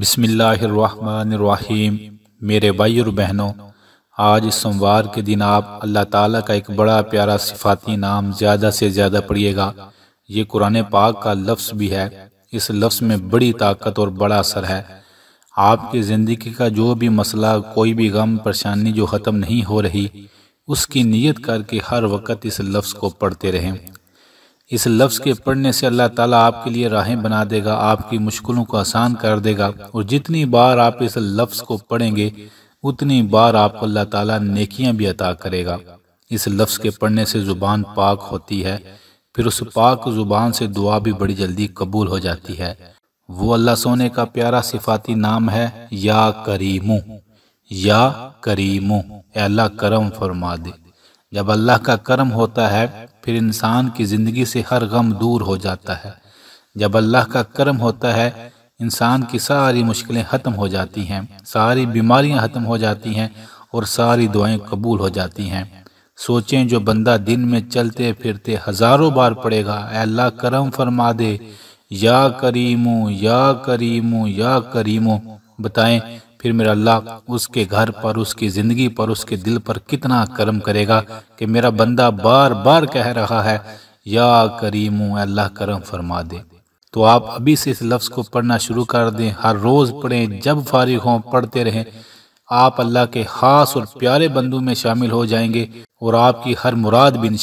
बसमीम मेरे भाई और बहनों आज सोमवार के दिन आप अल्लाह ताला का एक बड़ा प्यारा सिफाती नाम ज़्यादा से ज़्यादा पढ़िएगा ये कुरान पाक का लफ्स भी है इस लफ्स में बड़ी ताकत और बड़ा असर है आपकी ज़िंदगी का जो भी मसला कोई भी गम परेशानी जो ख़त्म नहीं हो रही उसकी नीयत करके हर वक्त इस लफ्ज़ को पढ़ते रहें इस लफ्ज़ के पढ़ने से अल्लाह ताला आपके लिए राहें बना देगा आपकी मुश्किलों को आसान कर देगा और जितनी बार आप इस लफ्ज़ को पढ़ेंगे उतनी बार आपको अल्लाह ताला नेकियां भी अता करेगा इस लफ्ज़ के पढ़ने से ज़ुबान पाक होती है फिर उस पाक ज़ुबान से दुआ भी बड़ी जल्दी कबूल हो जाती है वो अल्लाह सोने का प्यारा सिफाती नाम है या करीमू या करीमू अल्लाह करम फरमा दे जब अल्लाह का कर्म होता है फिर इंसान की ज़िंदगी से हर गम दूर हो जाता है जब अल्लाह का कर्म होता है इंसान की सारी मुश्किलें ख़त्म हो जाती हैं सारी बीमारियां ख़त्म हो जाती हैं और सारी दुआएं कबूल हो जाती हैं सोचें जो बंदा दिन में चलते फिरते हज़ारों बार पड़ेगा अल्लाह करम फरमा दे या करीमू या करीमू या करीमू बताएं फिर मेरा अल्लाह उसके घर पर उसकी ज़िंदगी पर उसके दिल पर कितना करम करेगा कि मेरा बंदा बार बार कह रहा है या करीम अल्लाह करम फरमा दे तो आप अभी से इस लफ्ज़ को पढ़ना शुरू कर दें हर रोज़ पढ़ें जब फारिग हों पढ़ते रहें आप अल्लाह के ख़ास और प्यारे बंदू में शामिल हो जाएंगे और आपकी हर मुराद भी इन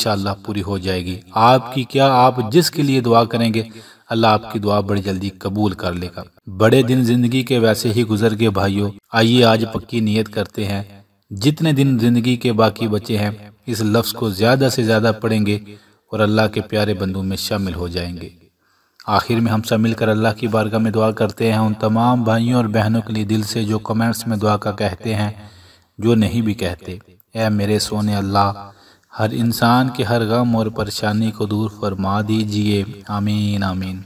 पूरी हो जाएगी आपकी क्या आप जिसके लिए दुआ करेंगे अल्लाह आपकी दुआ बड़ी जल्दी कबूल कर लेगा बड़े दिन जिंदगी के वैसे ही गुजर गए भाइयों आइए आज पक्की नीयत करते हैं जितने दिन जिंदगी के बाकी बचे हैं इस लफ्ज़ को ज़्यादा से ज़्यादा पढ़ेंगे और अल्लाह के प्यारे बंदों में शामिल हो जाएंगे आखिर में हम सब मिलकर अल्लाह की बारगाह में दुआ करते हैं उन तमाम भाइयों और बहनों के लिए दिल से जो कमेंट्स में दुआ का कहते हैं जो नहीं भी कहते ए मेरे सोने अल्लाह हर इंसान के हर गम और परेशानी को दूर फरमा दीजिए आमीन आमीन